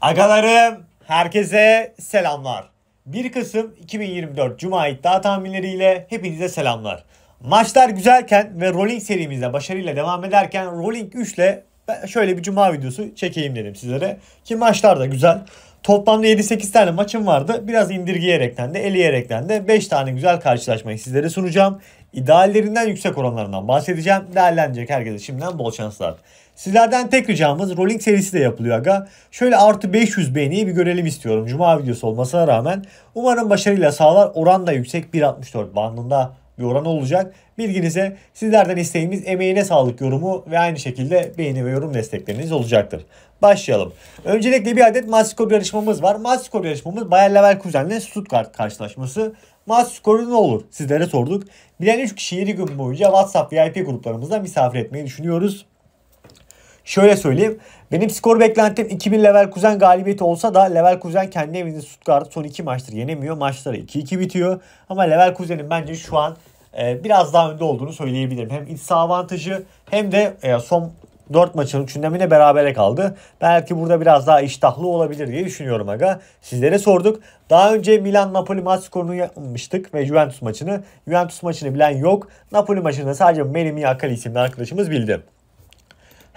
Agalarım herkese selamlar. 1 Kasım 2024 Cuma iddia tahminleriyle hepinize selamlar. Maçlar güzelken ve rolling serimizde başarıyla devam ederken rolling 3 ile şöyle bir cuma videosu çekeyim dedim sizlere. Ki maçlar da güzel. Toplamda 7-8 tane maçım vardı. Biraz indirgeyerekten de eleyerekten de 5 tane güzel karşılaşmayı sizlere sunacağım. İdeallerinden yüksek oranlarından bahsedeceğim. Değerlenecek herkese şimdiden bol şanslar. Sizlerden tek ricamız rolling serisi de yapılıyor aga. Şöyle artı 500 beğeniyi bir görelim istiyorum. Cuma videosu olmasına rağmen. Umarım başarıyla sağlar. Oran da yüksek 1.64 bandında bir oran olacak. Bilginize sizlerden isteğimiz emeğine sağlık yorumu ve aynı şekilde beğeni ve yorum destekleriniz olacaktır. Başlayalım. Öncelikle bir adet maç skoru yarışmamız var. Maç skoru yarışmamız Bayer Leverkusen ile Stuttgart karşılaşması. Maç skoru ne olur? Sizlere sorduk. Bilen 3 kişi 7 gün boyunca WhatsApp VIP gruplarımızda misafir etmeyi düşünüyoruz. Şöyle söyleyeyim. Benim skor beklentim 2000 level kuzen galibiyeti olsa da level kuzen kendi evinde Stuttgart'ı son 2 maçtır yenemiyor. Maçları 2-2 bitiyor. Ama level kuzenin bence şu an e, biraz daha önde olduğunu söyleyebilirim. Hem iç saha avantajı hem de e, son 4 maçın 3'ünde berabere kaldı. Belki burada biraz daha iştahlı olabilir diye düşünüyorum aga. Sizlere sorduk. Daha önce Milan Napoli maç skorunu yapmıştık ve Juventus maçını. Juventus maçını bilen yok. Napoli maçını sadece Melimi Akali isimli arkadaşımız bildi.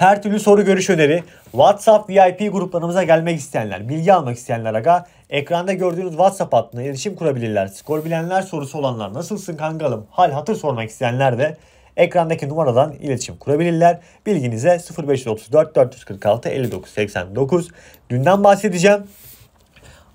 Her türlü soru görüş öneri, WhatsApp VIP gruplarımıza gelmek isteyenler, bilgi almak isteyenler aga ekranda gördüğünüz WhatsApp hattına iletişim kurabilirler. Skor bilenler sorusu olanlar nasılsın kangalım hal hatır sormak isteyenler de ekrandaki numaradan iletişim kurabilirler. Bilginize 0534 446 5989. Dünden bahsedeceğim.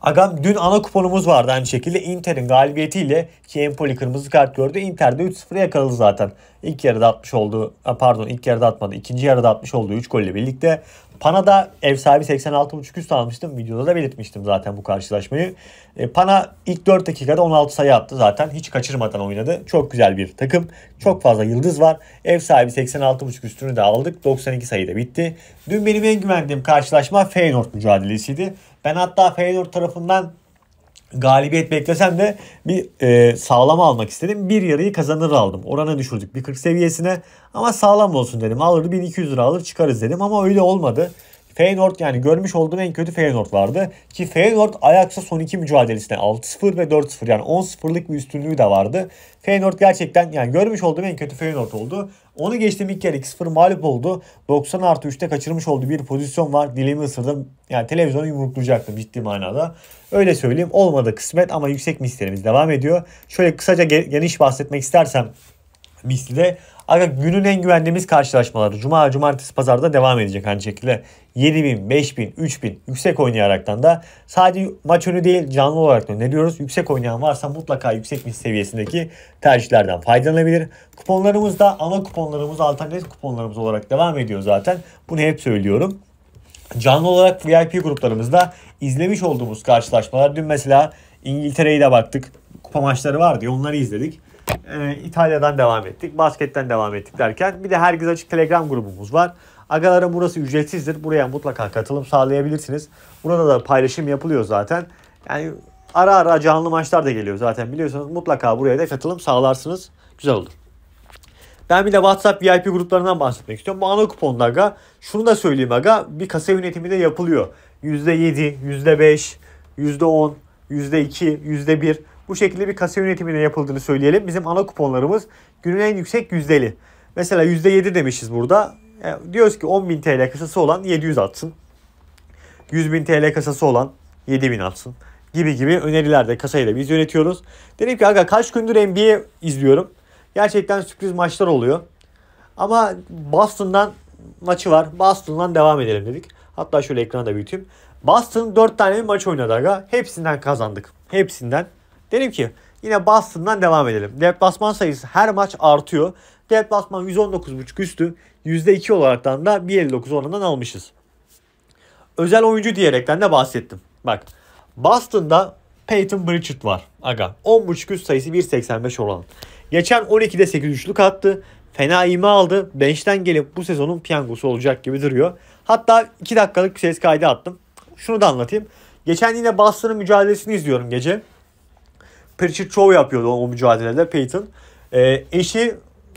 Agam dün ana kuponumuz vardı aynı şekilde Inter'in galibiyetiyle ki Empoli kırmızı kart gördü. Inter'de 3-0 yakaladı zaten. İlk yarıda atmış oldu. Pardon ilk yarıda atmadı. ikinci yarıda atmış olduğu 3 golle birlikte Pana da ev sahibi 86.5 üst almıştım. Videoda da belirtmiştim zaten bu karşılaşmayı. E, Pana ilk 4 dakikada 16 sayı attı zaten. Hiç kaçırmadan oynadı. Çok güzel bir takım. Çok fazla yıldız var. Ev sahibi 86.5 üstünü de aldık. 92 sayıda bitti. Dün benim en güvendiğim karşılaşma Feyenoord mücadelesiydi. Ben hatta Feyenoord tarafından galibiyet beklesem de bir e, sağlam almak istedim. Bir yarıyı kazanır aldım. Oranı düşürdük bir 40 seviyesine ama sağlam olsun dedim. Alır 1200 lira alır çıkarız dedim ama öyle olmadı. Feyenoord yani görmüş olduğum en kötü Feyenoord vardı. Ki Feyenoord Ajax'a son iki mücadelesinde 6-0 ve 4-0 yani 10-0'lık bir üstünlüğü de vardı. Feyenoord gerçekten yani görmüş olduğum en kötü Feyenoord oldu. Onu geçtim ilk kere 2-0 mağlup oldu. 90 artı 3'te kaçırmış olduğu bir pozisyon var. Dilimi ısırdım. Yani televizyonu yumruklayacaktım ciddi manada. Öyle söyleyeyim. Olmadı kısmet ama yüksek mislerimiz devam ediyor. Şöyle kısaca geniş bahsetmek istersen misli de Aga günün en güvendiğimiz karşılaşmaları Cuma, Cumartesi, Pazar'da devam edecek aynı şekilde. 7000, 5000, 3000 yüksek oynayaraktan da sadece maç önü değil canlı olarak da öneriyoruz. Yüksek oynayan varsa mutlaka yüksek mis seviyesindeki tercihlerden faydalanabilir. Kuponlarımız da ana kuponlarımız, alternatif kuponlarımız olarak devam ediyor zaten. Bunu hep söylüyorum. Canlı olarak VIP gruplarımızda izlemiş olduğumuz karşılaşmalar. Dün mesela İngiltere'yi de baktık. Kupa maçları vardı. Onları izledik e, İtalya'dan devam ettik, basketten devam ettik derken bir de Herkes Açık Telegram grubumuz var. Agalarım burası ücretsizdir. Buraya mutlaka katılım sağlayabilirsiniz. Burada da paylaşım yapılıyor zaten. Yani ara ara canlı maçlar da geliyor zaten biliyorsanız mutlaka buraya da katılım sağlarsınız. Güzel olur. Ben bir de WhatsApp VIP gruplarından bahsetmek istiyorum. Bu ana kuponda aga şunu da söyleyeyim aga bir kasa yönetimi de yapılıyor. %7, %5, %10, %2, %1 bu şekilde bir kasa yönetimine yapıldığını söyleyelim. Bizim ana kuponlarımız günün en yüksek yüzdeli. Mesela yüzde yedi demişiz burada. Yani e, diyoruz ki 10.000 TL kasası olan 700 atsın. 100.000 TL kasası olan 7.000 atsın. Gibi gibi önerilerde kasayı da biz yönetiyoruz. Dedim ki aga kaç gündür NBA izliyorum. Gerçekten sürpriz maçlar oluyor. Ama Boston'dan maçı var. Boston'dan devam edelim dedik. Hatta şöyle ekranı da büyüteyim. Boston 4 tane bir maç oynadı aga. Hepsinden kazandık. Hepsinden Dedim ki yine Boston'dan devam edelim. Deplasman sayısı her maç artıyor. Deplasman 119.5 üstü %2 olaraktan da 1.59 oranından almışız. Özel oyuncu diyerekten de bahsettim. Bak Boston'da Peyton Pritchard var. Aga 10.5 üst sayısı 1.85 olan. Geçen 12'de 8.3'lük attı. Fena ime aldı. Bençten gelip bu sezonun piyangosu olacak gibi duruyor. Hatta 2 dakikalık bir ses kaydı attım. Şunu da anlatayım. Geçen yine Boston'ın mücadelesini izliyorum gece. Pritchard Show yapıyordu o mücadelede Peyton. E, eşi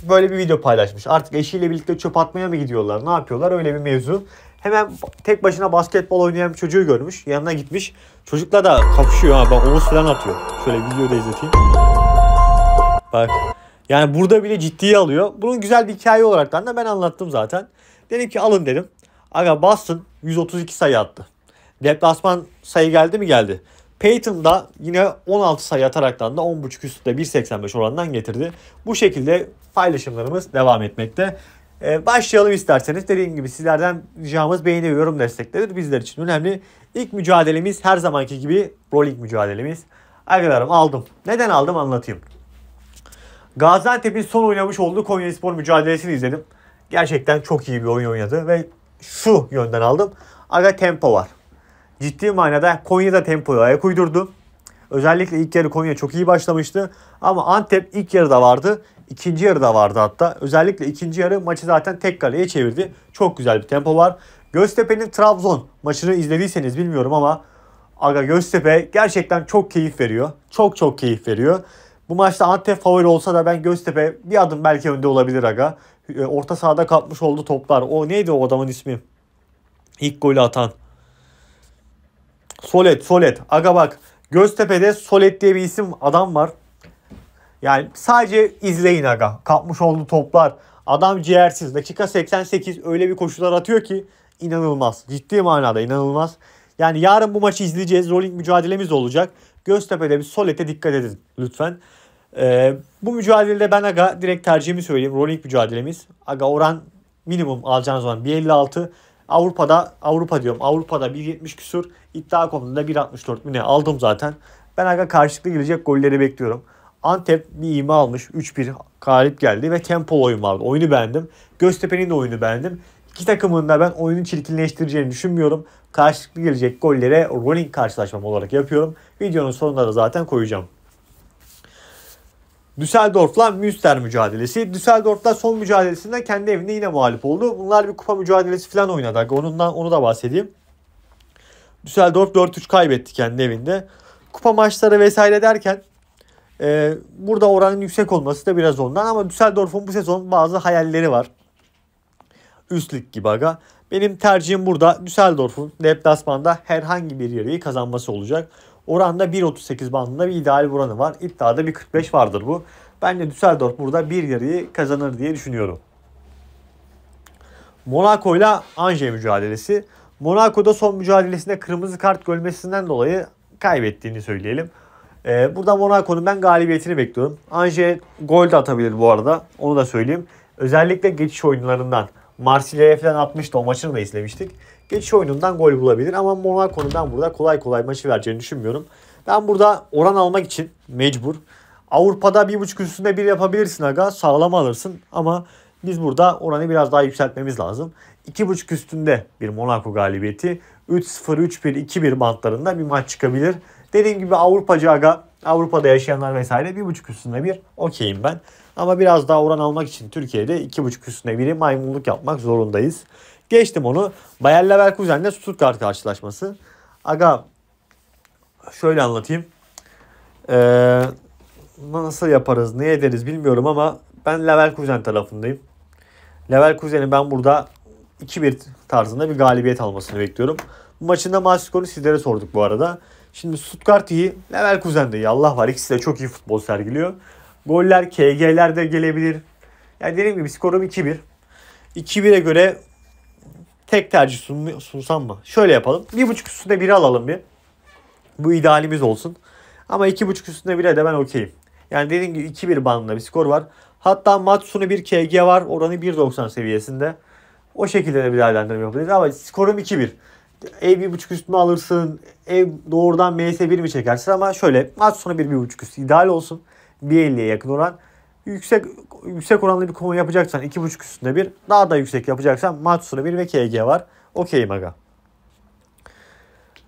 böyle bir video paylaşmış. Artık eşiyle birlikte çöp atmaya mı gidiyorlar? Ne yapıyorlar? Öyle bir mevzu. Hemen tek başına basketbol oynayan bir çocuğu görmüş. Yanına gitmiş. Çocukla da kapışıyor ha. Bak omuz falan atıyor. Şöyle videoda izleteyim. Bak. Yani burada bile ciddiye alıyor. Bunun güzel bir hikaye olarak da ben anlattım zaten. Dedim ki alın dedim. Aga Boston 132 sayı attı. Deplasman sayı geldi mi geldi. Peyton da yine 16 sayı ataraktan da 10.5 üstte 1.85 orandan getirdi. Bu şekilde paylaşımlarımız devam etmekte. Ee, başlayalım isterseniz. Dediğim gibi sizlerden ricamız beğeni ve yorum destekleridir. Bizler için önemli. İlk mücadelemiz her zamanki gibi rolling mücadelemiz. Arkadaşlarım aldım. Neden aldım anlatayım. Gaziantep'in son oynamış olduğu Konyaspor mücadelesini izledim. Gerçekten çok iyi bir oyun oynadı ve şu yönden aldım. Aga tempo var ciddi manada Konya'da tempoya ayak uydurdu. Özellikle ilk yarı Konya çok iyi başlamıştı. Ama Antep ilk yarıda vardı. ikinci yarıda vardı hatta. Özellikle ikinci yarı maçı zaten tek kaleye çevirdi. Çok güzel bir tempo var. Göztepe'nin Trabzon maçını izlediyseniz bilmiyorum ama Aga Göztepe gerçekten çok keyif veriyor. Çok çok keyif veriyor. Bu maçta Antep favori olsa da ben Göztepe bir adım belki önde olabilir aga. Ee, orta sahada kapmış oldu toplar. O neydi o adamın ismi? İlk golü atan. Solet, Solet. Aga bak Göztepe'de Solet diye bir isim adam var. Yani sadece izleyin aga. Kapmış olduğu toplar. Adam ciğersiz. Dakika 88 öyle bir koşular atıyor ki inanılmaz. Ciddi manada inanılmaz. Yani yarın bu maçı izleyeceğiz. Rolling mücadelemiz olacak. Göztepe'de bir Solet'e dikkat edin lütfen. Ee, bu mücadelede ben aga direkt tercihimi söyleyeyim. Rolling mücadelemiz. Aga oran minimum alacağınız zaman 1.56. Avrupa'da Avrupa diyorum Avrupa'da 1.70 küsur iddia konusunda 1.64 mi ne aldım zaten. Ben aga karşılıklı gelecek golleri bekliyorum. Antep bir ima almış 3-1 galip geldi ve tempo oyun vardı. Oyunu beğendim. Göztepe'nin de oyunu beğendim. İki takımın da ben oyunu çirkinleştireceğini düşünmüyorum. Karşılıklı gelecek gollere rolling karşılaşmam olarak yapıyorum. Videonun sonunda da zaten koyacağım. Düsseldorf'la Münster mücadelesi. Düsseldorf'la son mücadelesinde kendi evinde yine mağlup oldu. Bunlar bir kupa mücadelesi falan oynadı. Onundan onu da bahsedeyim. Düsseldorf 4-3 kaybetti kendi evinde. Kupa maçları vesaire derken e, burada oranın yüksek olması da biraz ondan ama Düsseldorf'un bu sezon bazı hayalleri var. Üst lig gibi aga. Benim tercihim burada Düsseldorf'un deplasmanda herhangi bir yeri kazanması olacak. Oranda 1.38 bandında bir ideal oranı var. İddiada 1.45 vardır bu. Ben de Düsseldorf burada bir yarıyı kazanır diye düşünüyorum. Monaco ile Anje mücadelesi. Monaco'da son mücadelesinde kırmızı kart görmesinden dolayı kaybettiğini söyleyelim. Ee, burada Monaco'nun ben galibiyetini bekliyorum. Anje gol de atabilir bu arada. Onu da söyleyeyim. Özellikle geçiş oyunlarından. Marsilya'ya falan atmıştı. O maçını da izlemiştik. Geçiş oyunundan gol bulabilir ama Monaco'nun ben burada kolay kolay maçı vereceğini düşünmüyorum. Ben burada oran almak için mecbur. Avrupa'da bir buçuk üstünde bir yapabilirsin aga. Sağlam alırsın ama biz burada oranı biraz daha yükseltmemiz lazım. İki buçuk üstünde bir Monaco galibiyeti. 3-0, 3-1, 2-1 bantlarında bir maç çıkabilir. Dediğim gibi Avrupacı aga, Avrupa'da yaşayanlar vesaire bir buçuk üstünde bir okeyim ben. Ama biraz daha oran almak için Türkiye'de 2.5 üstüne biri maymunluk yapmak zorundayız. Geçtim onu. Bayer Leverkusen'le Stuttgart karşılaşması. Aga şöyle anlatayım. Ee, nasıl yaparız, ne ederiz bilmiyorum ama ben Leverkusen tarafındayım. Leverkusen'in ben burada 2-1 tarzında bir galibiyet almasını bekliyorum. Bu maçında maç skorunu sizlere sorduk bu arada. Şimdi Stuttgart iyi, Leverkusen de iyi. Allah var ikisi de çok iyi futbol sergiliyor. Goller KG'ler de gelebilir. Yani dediğim gibi skorum 2-1. 2-1'e göre tek tercih sun, sunsam mı? Şöyle yapalım. 1.5 üstünde 1'i alalım bir. Bu idealimiz olsun. Ama 2.5 üstünde 1'e de ben okeyim. Yani dediğim gibi 2-1 bandında bir skor var. Hatta maç sonu bir KG var. Oranı 1.90 seviyesinde. O şekilde de bir değerlendirme yapabiliriz. Ama skorum 2-1. Ev 1.5 üstüne alırsın. Ev doğrudan MS1 mi çekersin ama şöyle maç sonu 1.5 üstü ideal olsun. 1.50'ye yakın oran. Yüksek yüksek oranlı bir konu yapacaksan iki buçuk üstünde bir. Daha da yüksek yapacaksan Matsu'da bir ve KG var. okey maga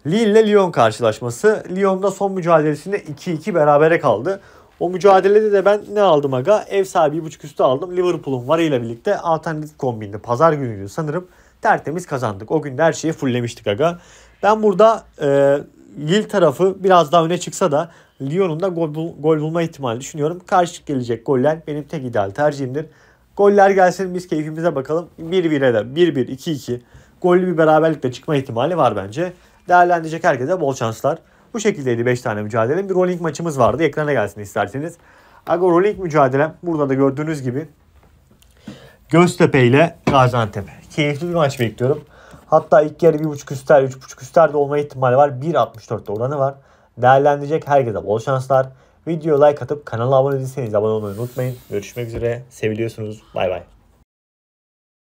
Lille ile Lyon karşılaşması. Lyon'da son mücadelesinde 2-2 berabere kaldı. O mücadelede de ben ne aldım aga? Ev sahibi buçuk üstü aldım. Liverpool'un varıyla birlikte alternatif kombinde pazar günüydü sanırım. Tertemiz kazandık. O gün de her şeyi fulllemiştik aga. Ben burada e, Lille tarafı biraz daha öne çıksa da Lyon'un da gol, bul, gol bulma ihtimali düşünüyorum. Karşı gelecek goller benim tek ideal tercihimdir. Goller gelsin biz keyfimize bakalım. 1-1'e de 1-1, 2-2 gollü bir beraberlikle çıkma ihtimali var bence. Değerlendirecek herkese bol şanslar. Bu şekildeydi 5 tane mücadele. Bir rolling maçımız vardı. Ekrana gelsin isterseniz. Aga rolling mücadelem burada da gördüğünüz gibi Göztepe ile Gaziantep. Keyifli bir maç bekliyorum. Hatta ilk yarı 1.5 üstler, 3.5 üstler de olma ihtimali var. 1.64'te oranı var değerlendirecek herkese bol şanslar. Videoya like atıp kanala abone değilseniz abone olmayı unutmayın. Görüşmek üzere. Seviliyorsunuz. Bay bay.